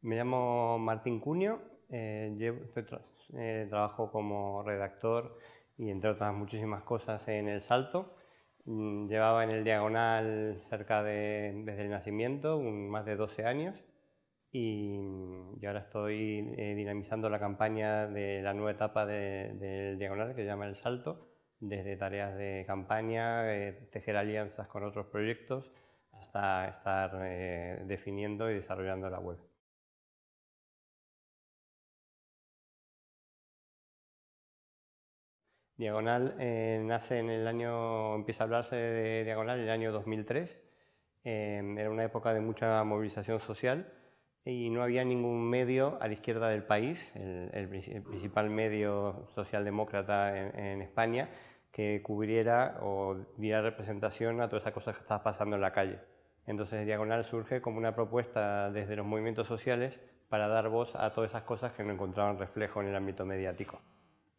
Me llamo Martín Cunio, eh, eh, trabajo como redactor y entre otras muchísimas cosas en El Salto. Mm, llevaba en el diagonal cerca de, desde el nacimiento, más de 12 años, mm, y, ahora estoy eh, dinamizando la campaña de la nueva etapa del de, diagonal que se llama El Salto, desde tareas de campaña, tejer alianzas con otros proyectos, hasta estar definiendo y desarrollando la web. Diagonal eh, nace en el año, empieza a hablarse de Diagonal en el año 2003. Eh, era una época de mucha movilización social y no había ningún medio a la izquierda del país, el, principal medio socialdemócrata en, España, que cubriera o diera representación a todas esas cosas que estaban pasando en la calle. Entonces Diagonal surge como una propuesta desde los movimientos sociales para dar voz a todas esas cosas que no encontraban reflejo en el ámbito mediático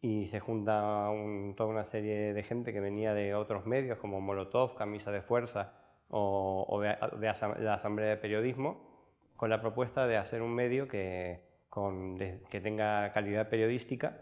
y se junta toda una serie de gente que venía de otros medios como Molotov, Camisa de Fuerza o, de, la Asamblea de Periodismo, con la propuesta de hacer un medio que, tenga calidad periodística,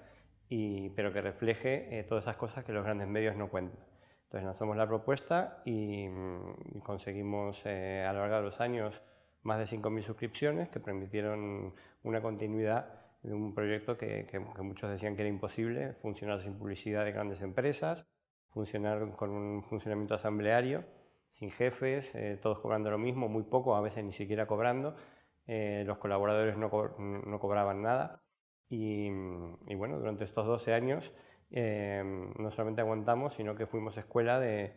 y, pero que refleje eh, todas esas cosas que los grandes medios no cuentan. Entonces lanzamos la propuesta y, mm, conseguimos eh, a lo largo de los años más de 5.000 suscripciones que permitieron una continuidad de un proyecto que, muchos decían que era imposible, funcionar sin publicidad de grandes empresas, funcionar con un funcionamiento asambleario, sin jefes, eh, todos cobrando lo mismo, muy poco, a veces ni siquiera cobrando, eh, los colaboradores no, cobraban nada. Y, bueno, durante estos 12 años eh, no solamente aguantamos, sino que fuimos escuela de,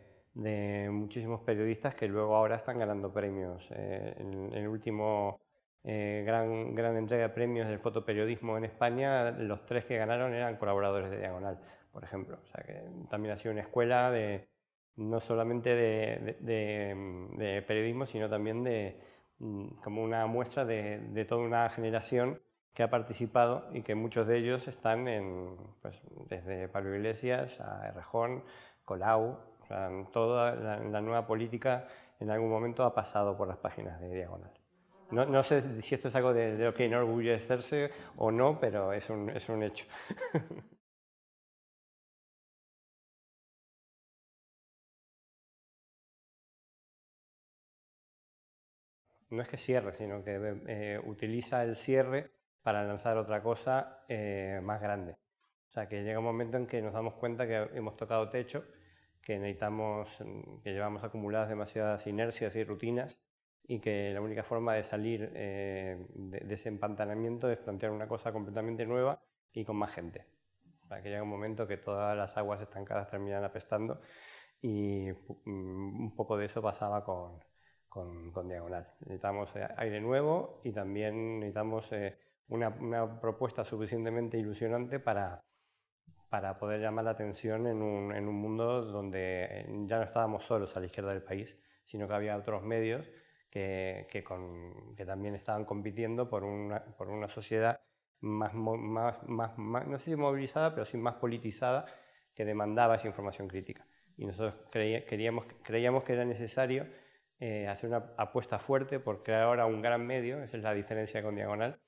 muchísimos periodistas que luego ahora están ganando premios. el último eh, gran, gran entrega de premios del fotoperiodismo en España, los tres que ganaron eran colaboradores de Diagonal, por ejemplo. O sea que también ha sido una escuela de, no solamente de, periodismo, sino también de mm, como una muestra de, toda una generación que ha participado y que muchos de ellos están en, pues, desde Pablo Iglesias a Errejón, Colau, o sea, toda la nueva política en algún momento ha pasado por las páginas de Diagonal. No, sé si esto es algo de, lo que enorgullecerse o no, pero es un, hecho. no es que cierre, sino que eh, utiliza el cierre para lanzar otra cosa eh, más grande. O sea, que llega un momento en que nos damos cuenta que hemos tocado techo, que necesitamos, que llevamos acumuladas demasiadas inercias y rutinas y que la única forma de salir eh, de, ese empantanamiento es plantear una cosa completamente nueva y con más gente. Para que llegue un momento que todas las aguas estancadas terminan apestando y mm, un poco de eso pasaba con, con, Diagonal. Necesitamos eh, aire nuevo y también necesitamos eh, una, una, propuesta suficientemente ilusionante para, para poder llamar la atención en un, en un mundo donde ya no estábamos solos a la izquierda del país, sino que había otros medios que, también estaban compitiendo por una, sociedad más, no sé si movilizada, pero sí más politizada, que demandaba esa información crítica. Y nosotros queríamos, creíamos que era necesario eh, hacer una apuesta fuerte por crear ahora un gran medio, esa es la diferencia con Diagonal,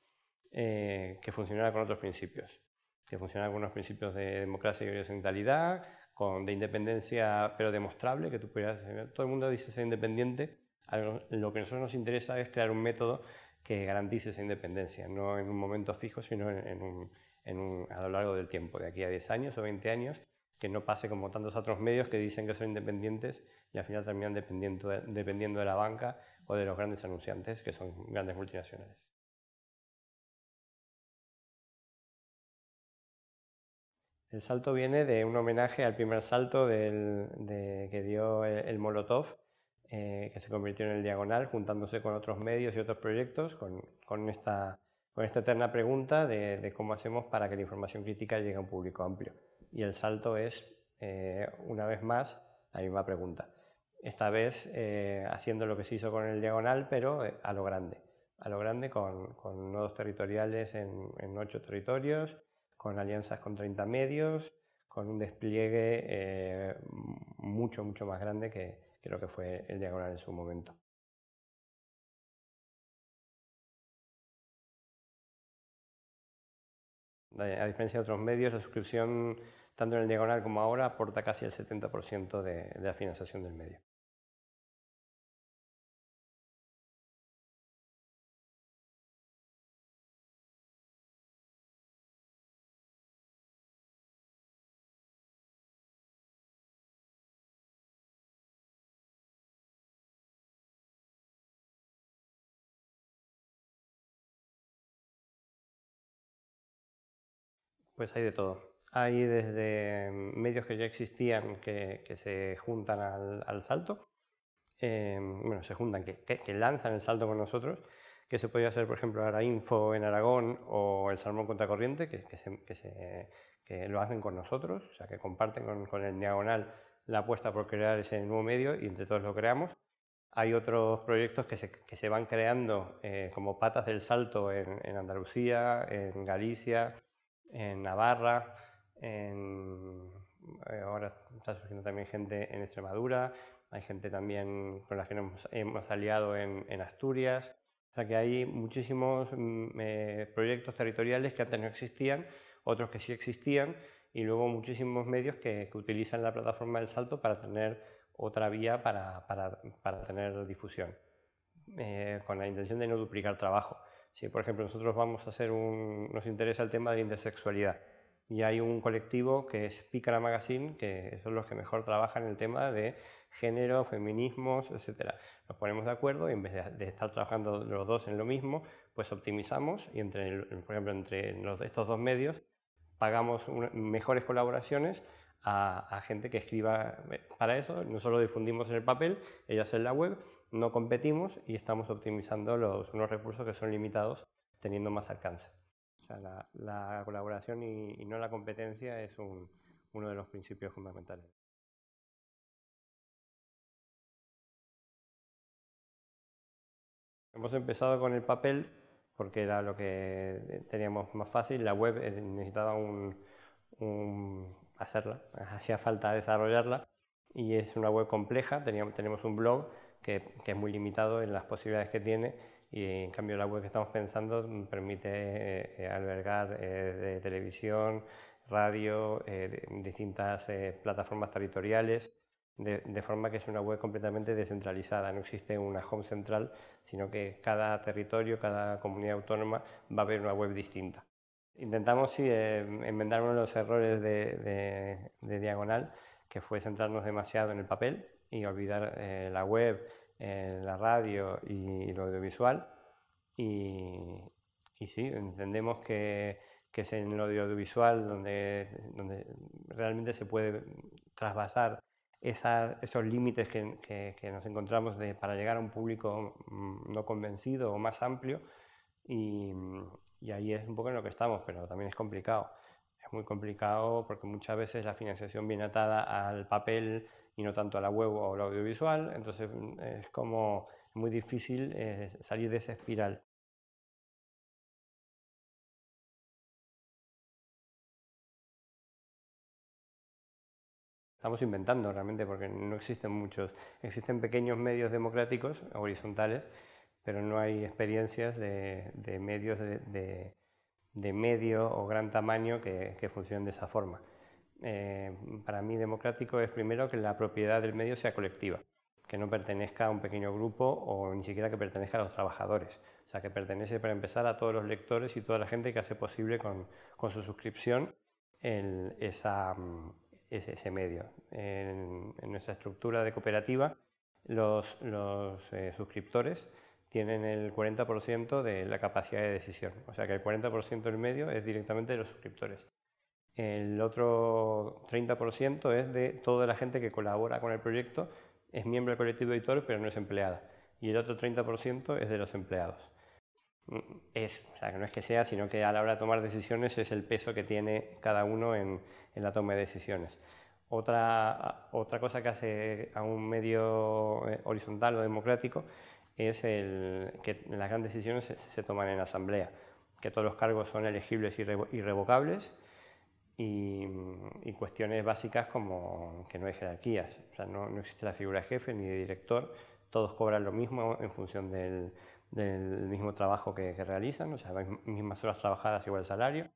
eh, que funcionara con otros principios, que funcionara con unos principios de democracia y horizontalidad, con, de independencia, pero demostrable, que tú pudieras... Todo el mundo dice ser independiente, lo que a nosotros nos interesa es crear un método que garantice esa independencia, no en un momento fijo, sino a lo largo del tiempo, de aquí a 10 años o 20 años, que no pase como tantos otros medios que dicen que son independientes y al final terminan dependiendo de, la banca o de los grandes anunciantes, que son grandes multinacionales. El salto viene de un homenaje al primer salto que dio el Molotov eh, que se convirtió en el Diagonal, juntándose con otros medios y otros proyectos, con, con esta, eterna pregunta de, cómo hacemos para que la información crítica llegue a un público amplio. Y el salto es, eh, una vez más, la misma pregunta. Esta vez eh, haciendo lo que se hizo con el Diagonal, pero a lo grande. A lo grande con, con nodos territoriales en, en, ocho territorios, con alianzas con 30 medios, con un despliegue mucho, mucho más grande que, creo que fue el diagonal en su momento. A diferencia de otros medios, la suscripción, tanto en el diagonal como ahora, aporta casi el 70% de, de la financiación del medio. Pues hay de todo. Hay desde medios que ya existían que, se juntan al, salto, eh, bueno, se juntan, que, lanzan el salto con nosotros, que se podía hacer, por ejemplo, Arainfo Info en Aragón o el Salmón Contracorriente, que, que, lo hacen con nosotros, o sea, que comparten con, el Diagonal la apuesta por crear ese nuevo medio y entre todos lo creamos. Hay otros proyectos que se, van creando eh, como patas del salto en, Andalucía, en Galicia, en Navarra, eh, ahora está surgiendo también gente en Extremadura, hay gente también con la que nos hemos aliado en, Asturias. O sea que hay muchísimos mm, eh, proyectos territoriales que antes no existían, otros que sí existían, y luego muchísimos medios que, utilizan la plataforma del salto para tener otra vía para, para, para tener difusión, eh, con la intención de no duplicar trabajo. Si, por ejemplo, nosotros vamos a hacer un, nos interesa el tema de la intersexualidad y hay un colectivo que es Pícara Magazine, que son los que mejor trabajan el tema de género, feminismos, etc. Nos ponemos de acuerdo y en vez de, estar trabajando los dos en lo mismo, pues optimizamos y, entre, por ejemplo, entre estos dos medios pagamos mejores colaboraciones a, gente que escriba eh, para eso. No solo difundimos en el papel, ellos en la web no competimos y estamos optimizando los, unos recursos que son limitados teniendo más alcance. sea, la, colaboración y, no la competencia es uno de los principios fundamentales. Hemos empezado con el papel porque era lo que teníamos más fácil. La web eh, necesitaba un, hacerla, hacía falta desarrollarla y es una web compleja. tenemos un blog que, es muy limitado en las posibilidades que tiene y en cambio la web que estamos pensando permite eh, eh, albergar eh, de televisión, radio, distintas plataformas territoriales. De, forma que es una web completamente descentralizada, no existe una home central, sino que cada territorio, cada comunidad autónoma va a ver una web distinta. Intentamos sí, enmendar uno de los errores de, de, Diagonal, que fue centrarnos demasiado en el papel y olvidar eh, la web, eh, la radio y, lo audiovisual. Y, y sí, entendemos que, que, es en el audiovisual donde, donde realmente se puede trasvasar esos límites que, que, nos encontramos de, para llegar a un público mm, no convencido o más amplio. Y, y ahí es un poco en lo que estamos, pero también es complicado es muy complicado porque muchas veces la financiación viene atada al papel y no tanto a la web o al audiovisual, entonces mm, es como muy difícil eh, salir de esa espiral. Estamos inventando realmente porque no existen muchos. Existen pequeños medios democráticos, horizontales, pero no hay experiencias de, medios de de medio o gran tamaño que, que funcionen de esa forma. Eh, para mí democrático es primero que la propiedad del medio sea colectiva, que no pertenezca a un pequeño grupo o ni siquiera que pertenezca a los trabajadores, o sea, que pertenece para empezar a todos los lectores y toda la gente que hace posible con, su suscripción ese, medio. En, nuestra estructura de cooperativa, los, los eh, suscriptores tienen el 40% de la capacidad de decisión. O sea que el 40% del medio es directamente de los suscriptores. El otro 30% es de toda la gente que colabora con el proyecto, es miembro del colectivo editor pero no es empleada. Y el otro 30% es de los empleados. Es, o sea, que no es que sea, sino que a la hora de tomar decisiones es el peso que tiene cada uno en, en la toma de decisiones. Otra, otra cosa que hace a un medio eh, horizontal o democrático es el, que las grandes decisiones se, toman en asamblea, que todos los cargos son elegibles y irrevocables y, cuestiones básicas como que no hay jerarquías, no, existe la figura de jefe ni de director, todos cobran lo mismo en función del, mismo trabajo que, que realizan, o sea, mismas horas trabajadas igual salario.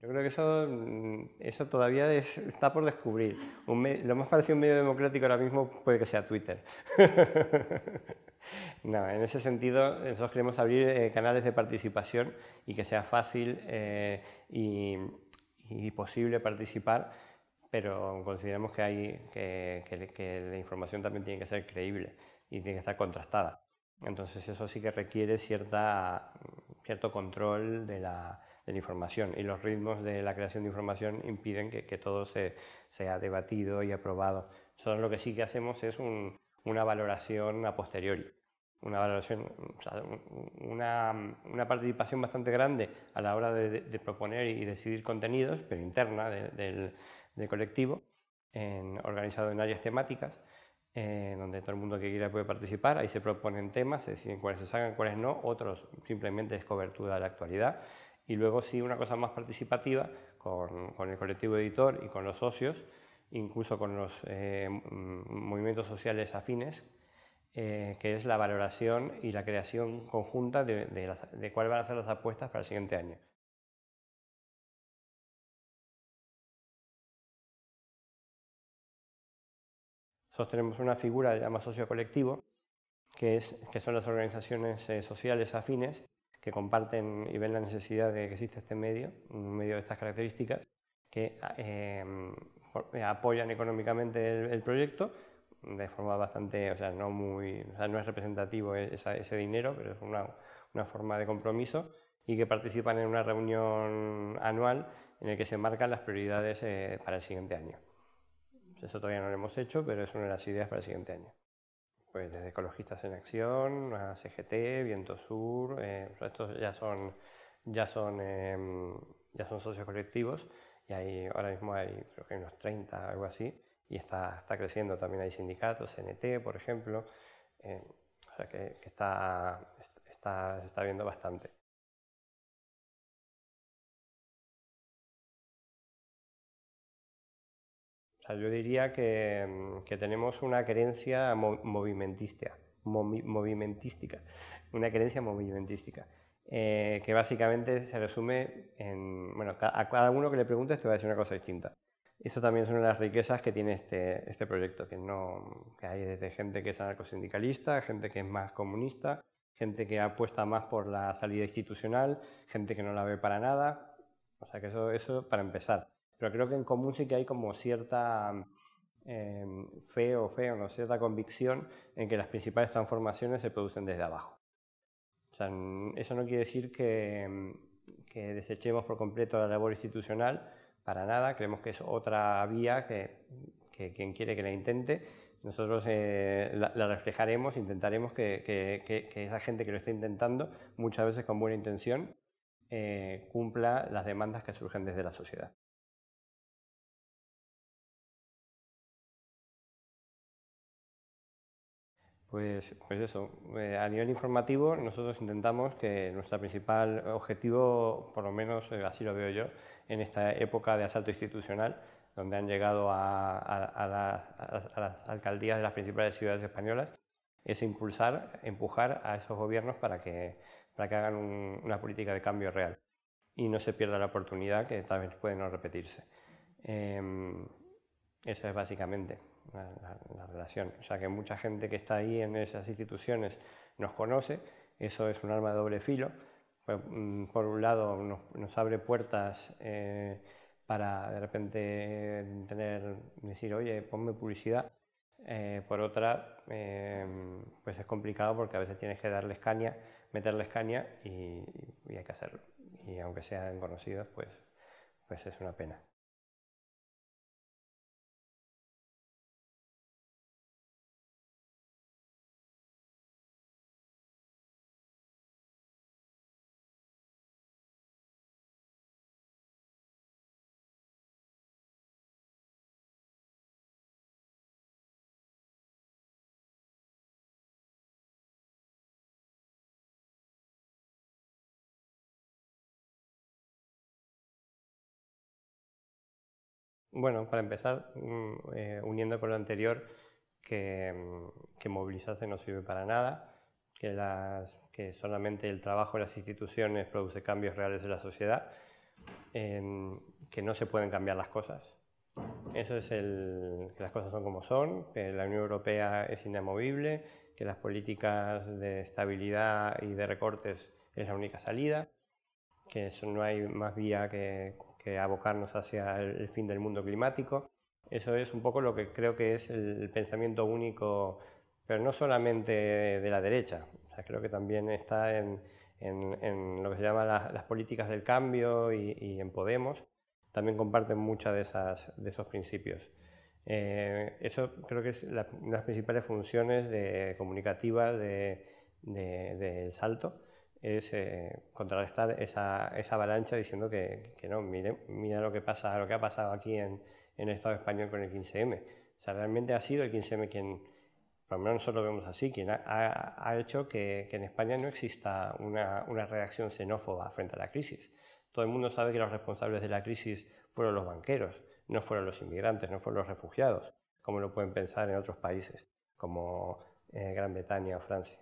Yo creo que eso, mm, eso todavía está por descubrir. Un lo más parecido a un medio democrático ahora mismo puede que sea Twitter. no, en ese sentido, nosotros queremos abrir eh, canales de participación y que sea fácil eh, y, posible participar, pero consideramos que, hay, que la información también tiene que ser creíble y tiene que estar contrastada. Entonces eso sí que requiere cierta, cierto control de la de la información y los ritmos de la creación de información impiden que, todo se, sea debatido y aprobado. lo que sí que hacemos es una valoración a posteriori, una valoración, una, participación bastante grande a la hora de, proponer y decidir contenidos, pero interna del, colectivo, organizado en áreas temáticas. Eh, donde todo el mundo que quiera puede participar, ahí se proponen temas, se deciden cuáles se sacan, cuáles no, otros simplemente es cobertura de la actualidad, y luego sí una cosa más participativa con, el colectivo editor y con los socios, incluso con los eh, movimientos sociales afines, eh, que es la valoración y la creación conjunta de, cuáles van a ser las apuestas para el siguiente año. tenemos una figura que se llama socio colectivo, que, son las organizaciones eh, sociales afines que comparten y ven la necesidad de que existe este medio, un medio de estas características, que em, eh, apoyan económicamente el, proyecto de forma bastante, o sea, no, muy, o sea, no es representativo e-, ese dinero, pero es una, forma de compromiso y que participan en una reunión anual en la que se marcan las prioridades eh, para el siguiente año. Eso todavía no lo hemos hecho, pero es una de las ideas para el siguiente año pues desde Ecologistas en Acción a CGT, Viento Sur, eh, estos ya son, ya son, em, ya son socios colectivos y hay, ahora mismo hay, creo que unos 30, algo así, y está, está creciendo, también hay sindicatos, CNT, por ejemplo, eh, o sea que, está, se está viendo bastante. yo diría mm, que, tenemos una creencia movimentista, movimentística, una creencia movimentística, eh, que básicamente se resume en, bueno, a cada uno que le preguntes te va a decir una cosa distinta. Eso también es una de las riquezas que tiene este, este proyecto, que, no, que hay desde gente que es anarcosindicalista, gente que es más comunista, gente que apuesta más por la salida institucional, gente que no la ve para nada. O sea que eso, eso para empezar pero creo que en común sí que hay como cierta em, fe o fe o no, cierta convicción en que las principales transformaciones se producen desde abajo. eso no quiere decir em, que, desechemos por completo la labor institucional, para nada, creemos que es otra vía que, quien quiere que la intente, nosotros eh, la, reflejaremos, intentaremos que, esa gente que lo esté intentando, muchas veces con buena intención, eh, cumpla las demandas que surgen desde la sociedad. Pues, pues eso, eh, a nivel informativo nosotros intentamos que nuestro principal objetivo, por lo menos eh, así lo veo yo, en esta época de asalto institucional, donde han llegado a, las, alcaldías de las principales ciudades españolas, es impulsar, empujar a esos gobiernos para que, para que hagan una política de cambio real y no se pierda la oportunidad que tal vez puede no repetirse. Em, eso es básicamente la, relación. O sea que mucha gente que está ahí en esas instituciones nos conoce, eso es un arma de doble filo. Pues, mm, por, un lado nos, abre puertas eh, para de repente eh, tener, decir, oye, ponme publicidad. Eh, por otra, pues es complicado porque a veces tienes que darles caña, meterles caña y, y hay que hacerlo. Y aunque sean conocidos, pues, pues es una pena. Bueno, para empezar, mm, eh, uniendo con lo anterior, mm, que, movilizarse no sirve para nada, que, solamente el trabajo de las instituciones produce cambios reales en la sociedad, que no se pueden cambiar las cosas. Eso es el, que las cosas son como son, que la Unión Europea es inamovible, que las políticas de estabilidad y de recortes es la única salida, que no hay más vía que abocarnos hacia el fin del mundo climático. Eso es un poco lo que creo que es el pensamiento único, pero no solamente de la derecha, creo que también está en, en, lo que se llama las, políticas del cambio y, en Podemos, también comparten muchos de, esas, de esos principios. Eh, eso creo que es una de las principales funciones de, comunicativas del de, de, Salto es eh, contrarrestar esa, avalancha diciendo que, no, mire, mira lo que pasa, lo que ha pasado aquí en, el Estado español con el 15M. realmente ha sido el 15M quien, por lo menos nosotros lo vemos así, quien ha, hecho que, en España no exista una, reacción xenófoba frente a la crisis. Todo el mundo sabe que los responsables de la crisis fueron los banqueros, no fueron los inmigrantes, no fueron los refugiados, como lo pueden pensar en otros países, como eh, Gran Bretaña o Francia.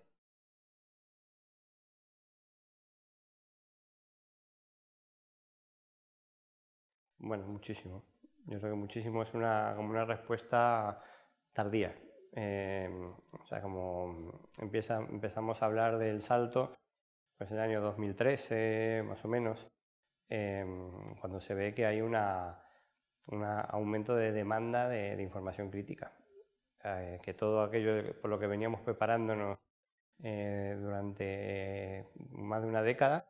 Bueno, muchísimo. Yo creo que muchísimo es una, como una respuesta tardía. Eh, o sea, como empezamos a hablar del salto, pues en el año 2013, más o menos, eh, cuando se ve que hay un aumento de demanda de, información crítica. Eh, que todo aquello por lo que veníamos preparándonos durante más de una década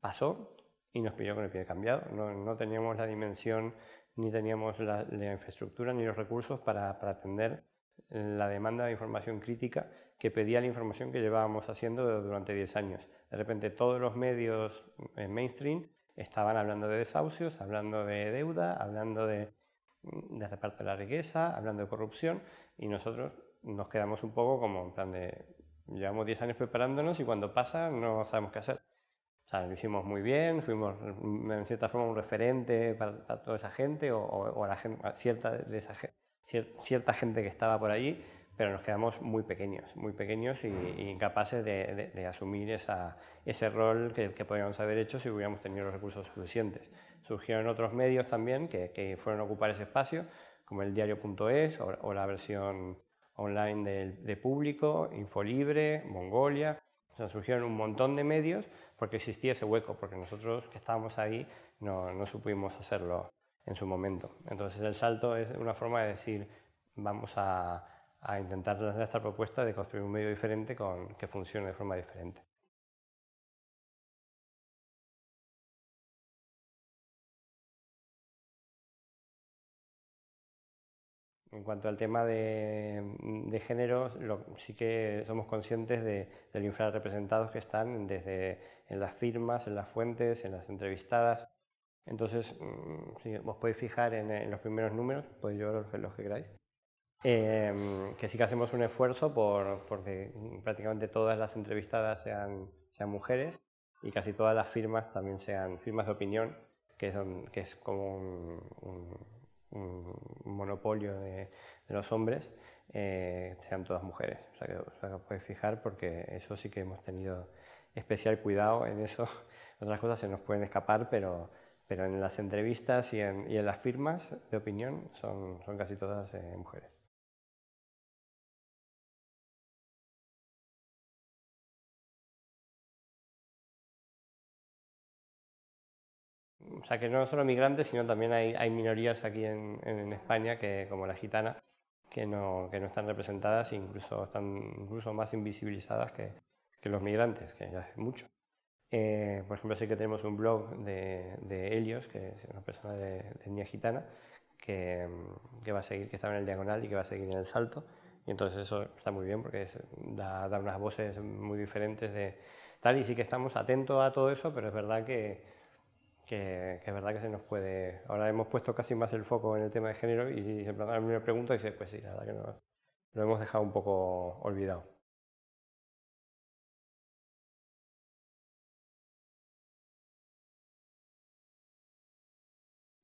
pasó y nos pilló con el pie cambiado. No, no teníamos la dimensión, ni teníamos la, infraestructura, ni los recursos para, atender la demanda de información crítica que pedía la información que llevábamos haciendo durante 10 años. De repente todos los medios eh, mainstream estaban hablando de desahucios, hablando de deuda, hablando de, reparto de la riqueza, hablando de corrupción, y nosotros nos quedamos un poco como en plan de, llevamos 10 años preparándonos y cuando pasa no sabemos qué hacer lo hicimos muy bien, fuimos en cierta forma un referente para, toda esa gente o, a, cierta, cierta gente que estaba por allí, pero nos quedamos muy pequeños, muy pequeños y, incapaces de, asumir ese rol que, que, podríamos haber hecho si hubiéramos tenido los recursos suficientes. Surgieron otros medios también que, que fueron a ocupar ese espacio, como el diario.es o, o, la versión online de Público, Infolibre, Mongolia, surgieron un montón de medios porque existía ese hueco, porque nosotros que estábamos ahí no, supimos hacerlo en su momento. Entonces el salto es una forma de decir, vamos a, intentar hacer esta propuesta de construir un medio diferente con, que funcione de forma diferente. En cuanto al tema de, género, sí que somos conscientes de, de, lo infrarrepresentados que están desde en las firmas, en las fuentes, en las entrevistadas. Entonces, mm, si os podéis fijar en, los primeros números, pues yo los, los que queráis. Em, que sí que hacemos un esfuerzo por, porque prácticamente todas las entrevistadas sean, sean mujeres y casi todas las firmas también sean firmas de opinión, que, que es como un un, monopolio de, los hombres, eh, sean todas mujeres. O sea que puedes fijar porque eso sí que hemos tenido especial cuidado en eso. Otras cosas se nos pueden escapar, pero, pero en las entrevistas y en, las firmas de opinión son, son casi todas eh, mujeres. o sea que no solo migrantes, sino también hay, minorías aquí en, España, que, como la gitana, que no, no están representadas e incluso están incluso más invisibilizadas que, los migrantes, que ya es mucho. Eh, por ejemplo, sí que tenemos un blog de, de Helios, que es una persona de, etnia gitana, que, que, va a seguir, que estaba en el diagonal y que va a seguir en el salto. Y entonces eso está muy bien porque es, da, da, unas voces muy diferentes de tal. Y sí que estamos atentos a todo eso, pero es verdad que que, es verdad que se nos puede... Ahora hemos puesto casi más el foco en el tema de género y se plantea primera pregunta y dice, pues sí, la verdad que lo hemos dejado un poco olvidado.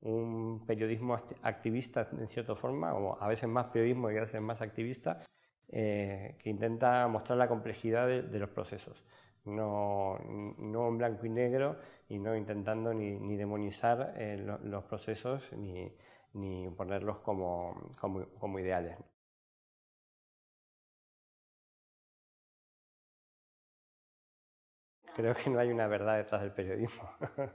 un periodismo activista en cierta forma, o a veces más periodismo y a veces más activista, eh, que intenta mostrar la complejidad de los procesos no, no en blanco y negro y no intentando ni, demonizar eh, los procesos ni, ni ponerlos como, ideales. creo que no hay una verdad detrás del periodismo.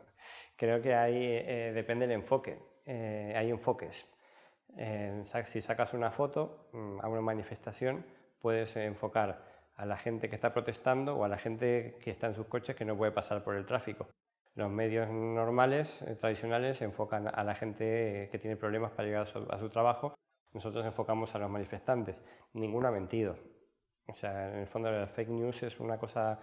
creo que hay, eh, depende del enfoque, eh, hay enfoques. si sacas una foto mm, a una manifestación, puedes enfocar a la gente que está protestando o a la gente que está en sus coches que no puede pasar por el tráfico. Los medios normales, eh, tradicionales, se enfocan a la gente que tiene problemas para llegar a su, trabajo. Nosotros enfocamos a los manifestantes. Ninguno ha mentido. O sea, en el fondo la fake news es una cosa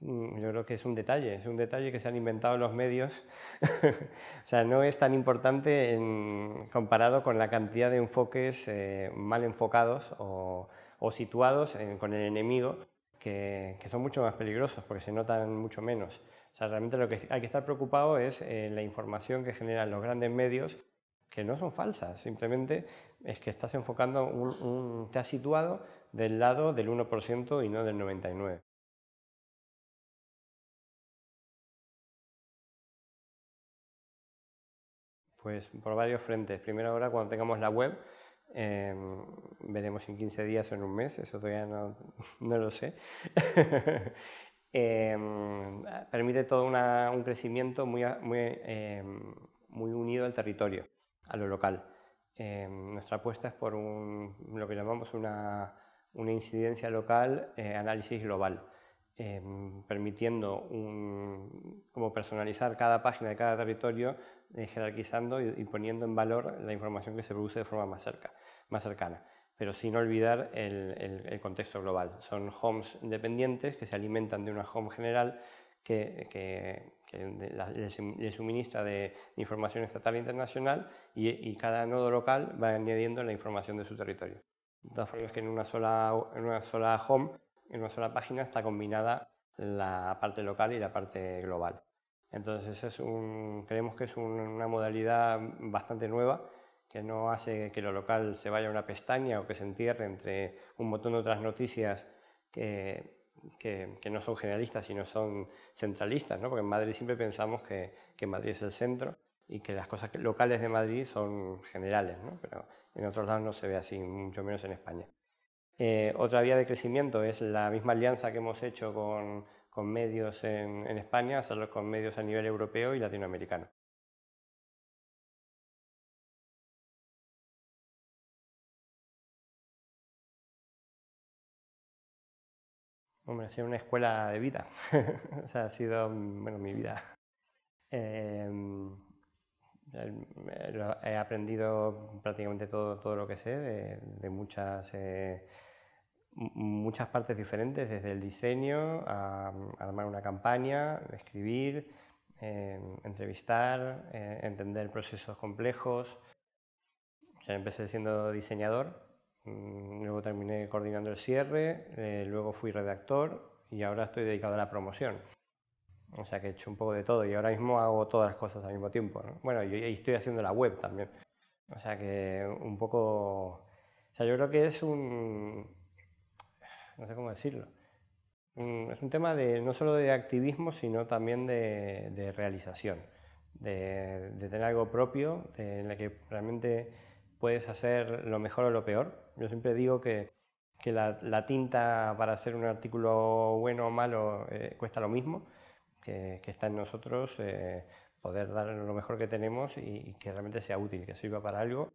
mm, yo creo que es un detalle, es un detalle que se han inventado los medios. o sea, no es tan importante en, comparado con la cantidad de enfoques eh, mal enfocados o o situados con el enemigo, que, son mucho más peligrosos porque se notan mucho menos. O sea, realmente lo que hay que estar preocupado es eh, la información que generan los grandes medios, que no son falsas, simplemente es que estás enfocando, te has situado del lado del 1% y no del 99%. Pues por varios frentes. Primero ahora cuando tengamos la web, Em, veremos en 15 días o en un mes, eso todavía no, lo sé. Em, permite todo un crecimiento muy, muy, em, muy, unido al territorio, a lo local. nuestra apuesta es por lo que llamamos una, incidencia local, eh, análisis global. permitiendo como personalizar cada página de cada territorio, eh, jerarquizando y, y, poniendo en valor la información que se produce de forma más cerca más cercana, pero sin olvidar el, contexto global. Son homes dependientes que se alimentan de una home general que, que, suministra de, información estatal e internacional y, cada nodo local va añadiendo la información de su territorio. De todas formas, que en una sola, en una sola home, en una sola página, está combinada la parte local y la parte global. Entonces es un, creemos que es una modalidad bastante nueva que no hace que lo local se vaya a una pestaña o que se entierre entre un montón de otras noticias que, no son generalistas, sino son centralistas, ¿no? porque en Madrid siempre pensamos que, Madrid es el centro y que las cosas locales de Madrid son generales, pero en otros lados no se ve así, mucho menos en España. Eh, otra vía de crecimiento es la misma alianza que hemos hecho con, medios en España, hacerlo con medios a nivel europeo y latinoamericano. Hombre, ha sido una escuela de vida. o sea, ha sido, bueno, mi vida. Em, he aprendido prácticamente todo, lo que sé de, muchas, eh, muchas partes diferentes, desde el diseño a, armar una campaña, escribir, em, entrevistar, eh, entender procesos complejos. O empecé siendo diseñador Mm, luego terminé coordinando el cierre, eh, luego fui redactor y ahora estoy dedicado a la promoción. O sea que he hecho un poco de todo y ahora mismo hago todas las cosas al mismo tiempo. Bueno, y, estoy haciendo la web también. O sea que un poco... O sea, yo creo que es un... No sé cómo decirlo. es un tema de no solo de activismo, sino también de, realización. De, tener algo propio, en la que realmente puedes hacer lo mejor o lo peor yo siempre digo que, la, tinta para hacer un artículo bueno o malo eh, cuesta lo mismo, que, está en nosotros eh, poder dar lo mejor que tenemos y, que realmente sea útil, que sirva para algo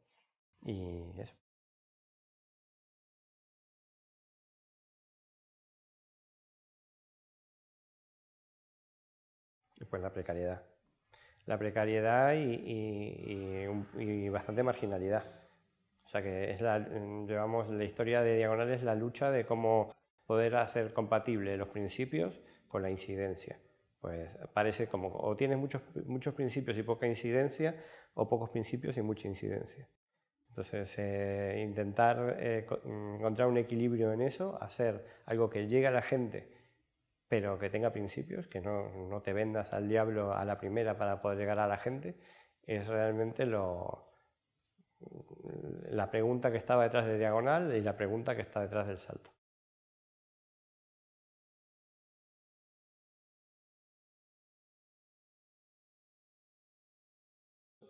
y eso. Pues la precariedad. La precariedad y bastante marginalidad o sea que es la, mm, llevamos la historia de Diagonal es la lucha de cómo poder hacer compatible los principios con la incidencia. Pues parece como o tienes muchos, muchos principios y poca incidencia o pocos principios y mucha incidencia. Entonces, eh, intentar eh, mm, encontrar un equilibrio en eso, hacer algo que llegue a la gente, pero que tenga principios, que no, no te vendas al diablo a la primera para poder llegar a la gente, es realmente lo, la pregunta que estaba detrás de diagonal y la pregunta que está detrás del salto.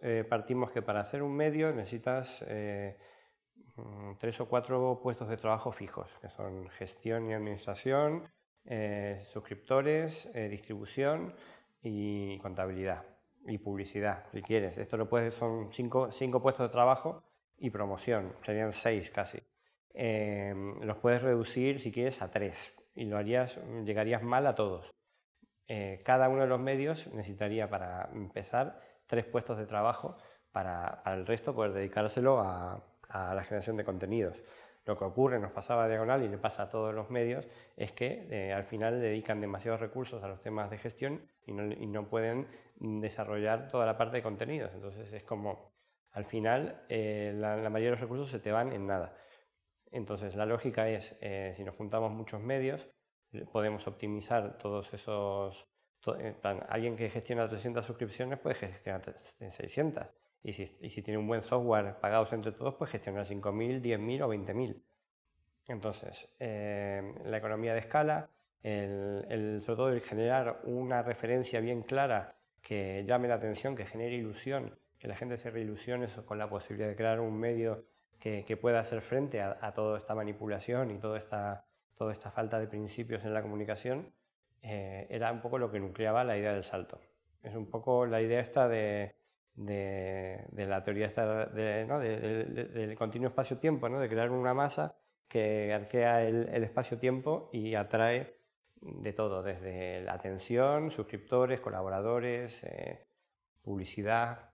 Eh, partimos que para hacer un medio necesitas eh, mm, tres o cuatro puestos de trabajo fijos, que son gestión y administración, eh, suscriptores, distribución y contabilidad y publicidad, si quieres. Esto lo puedes, son cinco, puestos de trabajo y promoción, serían seis casi. Em, los puedes reducir, si quieres, a tres y lo harías, llegarías mal a todos. Eh, cada uno de los medios necesitaría para empezar tres puestos de trabajo para, al el resto poder dedicárselo a, la generación de contenidos. Lo que ocurre, nos pasaba a Diagonal y le pasa a todos los medios, es que eh, al final dedican demasiados recursos a los temas de gestión y no, y no pueden Mm, desarrollar toda la parte de contenidos. Entonces es como, al final, eh, la, mayoría de los recursos se te van en nada. Entonces la lógica es, eh, si nos juntamos muchos medios, eh, podemos optimizar todos esos... alguien que gestiona 300 suscripciones puede gestionar 600. Y si, y tiene un buen software pagado entre todos, pues gestionar 5.000, 10.000 o 20.000. Entonces, la economía de escala, el, sobre todo el generar una referencia bien clara que llame la atención, que genere ilusión, que la gente se reilusione con la posibilidad de crear un medio que, pueda hacer frente a, toda esta manipulación y toda esta, toda esta falta de principios en la comunicación, eh, era un poco lo que nucleaba la idea del salto. Es un poco la idea esta de, la teoría del continuo espacio-tiempo, ¿no? de crear una masa que arquea el espacio-tiempo y atrae de todo, desde la atención, suscriptores, colaboradores, eh, publicidad.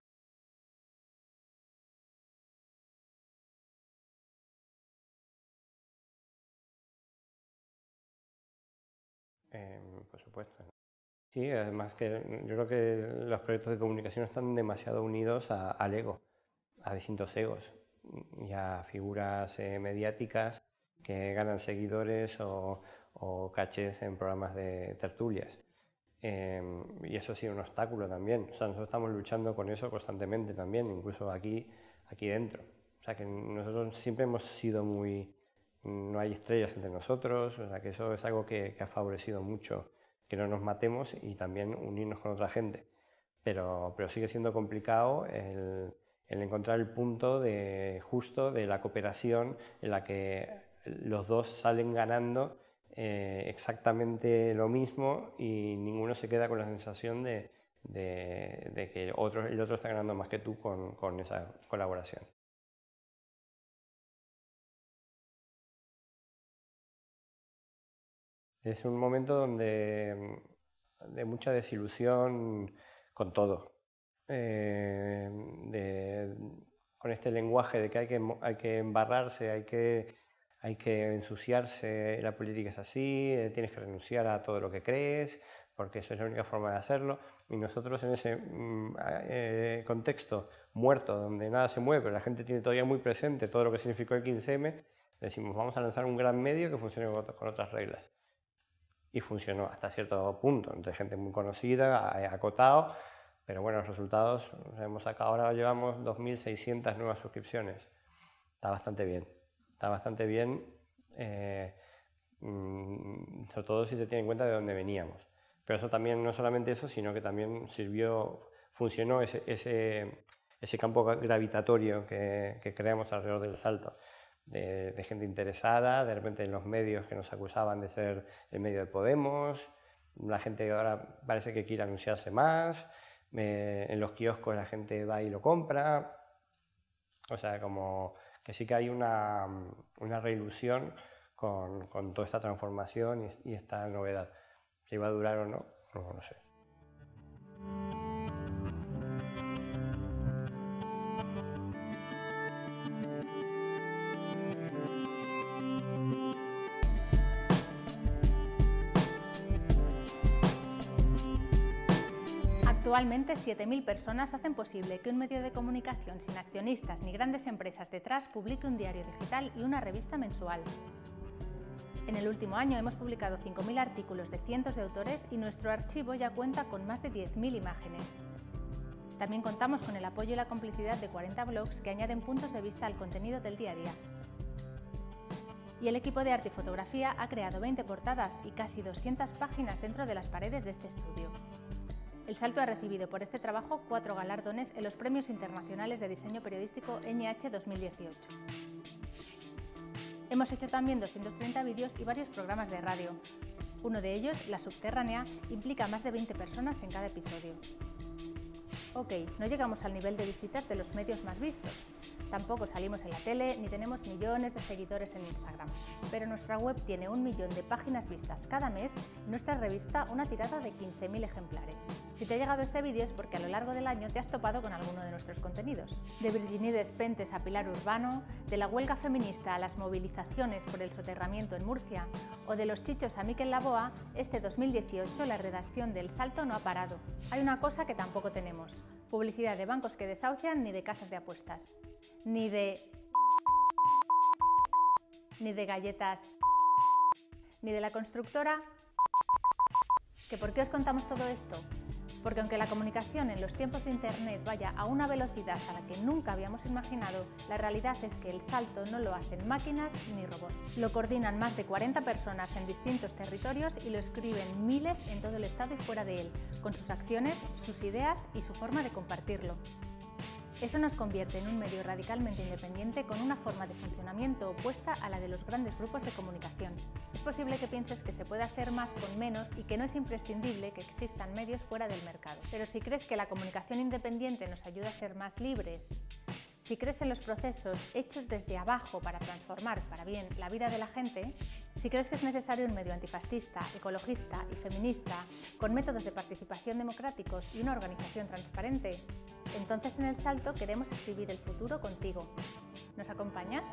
Em, por supuesto. Sí, además que yo creo que los proyectos de comunicación están demasiado unidos a, al ego, a distintos egos y a figuras eh, mediáticas que ganan seguidores o, o cachés en programas de tertulias. Em, y eso ha sido un obstáculo también. O sea, nosotros estamos luchando con eso constantemente también, incluso aquí, aquí dentro. O sea, que nosotros siempre hemos sido muy... No hay estrellas entre nosotros, o sea, que eso es algo que, ha favorecido mucho que no nos matemos y también unirnos con otra gente. Pero, pero sigue siendo complicado el, el encontrar el punto de, justo de la cooperación en la que los dos salen ganando eh, exactamente lo mismo y ninguno se queda con la sensación de, que el otro, está ganando más que tú con, esa colaboración. Es un momento donde de mucha desilusión con todo. Eh, con este lenguaje de que hay que, hay que embarrarse, hay que hay que ensuciarse, la política es así, eh, tienes que renunciar a todo lo que crees, porque eso es la única forma de hacerlo. Y nosotros en ese mm, eh, contexto muerto, donde nada se mueve, pero la gente tiene todavía muy presente todo lo que significó el 15M, decimos, vamos a lanzar un gran medio que funcione con otras reglas. Y funcionó hasta cierto punto, entre gente muy conocida, eh, acotado, pero bueno, los resultados, hemos sacado ahora, llevamos 2.600 nuevas suscripciones. Está bastante bien está bastante bien, eh, mm, sobre todo si se tiene en cuenta de dónde veníamos. Pero eso también, no solamente eso, sino que también sirvió, funcionó ese, ese, campo gravitatorio que, creamos alrededor del salto. De, de, gente interesada, de repente en los medios que nos acusaban de ser el medio de Podemos, la gente ahora parece que quiere anunciarse más, eh, en los kioscos la gente va y lo compra, o sea, como que sí que hay una, una reilusión con, toda esta transformación y, esta novedad. Si va a durar o no, no lo sé. Actualmente, 7.000 personas hacen posible que un medio de comunicación sin accionistas ni grandes empresas detrás publique un diario digital y una revista mensual. En el último año hemos publicado 5.000 artículos de cientos de autores y nuestro archivo ya cuenta con más de 10.000 imágenes. También contamos con el apoyo y la complicidad de 40 blogs que añaden puntos de vista al contenido del día a día. Y el equipo de arte y fotografía ha creado 20 portadas y casi 200 páginas dentro de las paredes de este estudio. El Salto ha recibido por este trabajo cuatro galardones en los Premios Internacionales de Diseño Periodístico NH 2018. Hemos hecho también 230 vídeos y varios programas de radio. Uno de ellos, La Subterránea, implica más de 20 personas en cada episodio. Ok, no llegamos al nivel de visitas de los medios más vistos. Tampoco salimos en la tele ni tenemos millones de seguidores en Instagram. Pero nuestra web tiene un millón de páginas vistas cada mes y nuestra revista una tirada de 15.000 ejemplares. Si te ha llegado este vídeo es porque a lo largo del año te has topado con alguno de nuestros contenidos. De Virginie Despentes a Pilar Urbano, de la huelga feminista a las movilizaciones por el soterramiento en Murcia o de los chichos a Miquel Laboa, este 2018 la redacción del Salto no ha parado. Hay una cosa que tampoco tenemos publicidad de bancos que desahucian, ni de casas de apuestas, ni de... ni de galletas, ni de la constructora. ¿Que por qué os contamos todo esto? porque aunque la comunicación en los tiempos de Internet vaya a una velocidad a la que nunca habíamos imaginado, la realidad es que el salto no lo hacen máquinas ni robots. Lo coordinan más de 40 personas en distintos territorios y lo escriben miles en todo el Estado y fuera de él, con sus acciones, sus ideas y su forma de compartirlo. Eso nos convierte en un medio radicalmente independiente con una forma de funcionamiento opuesta a la de los grandes grupos de comunicación. Es posible que pienses que se puede hacer más con menos y que no es imprescindible que existan medios fuera del mercado. Pero si crees que la comunicación independiente nos ayuda a ser más libres, si crees en los procesos hechos desde abajo para transformar para bien la vida de la gente, si crees que es necesario un medio antifascista, ecologista y feminista, con métodos de participación democráticos y una organización transparente, entonces en El Salto queremos escribir el futuro contigo. ¿Nos acompañas?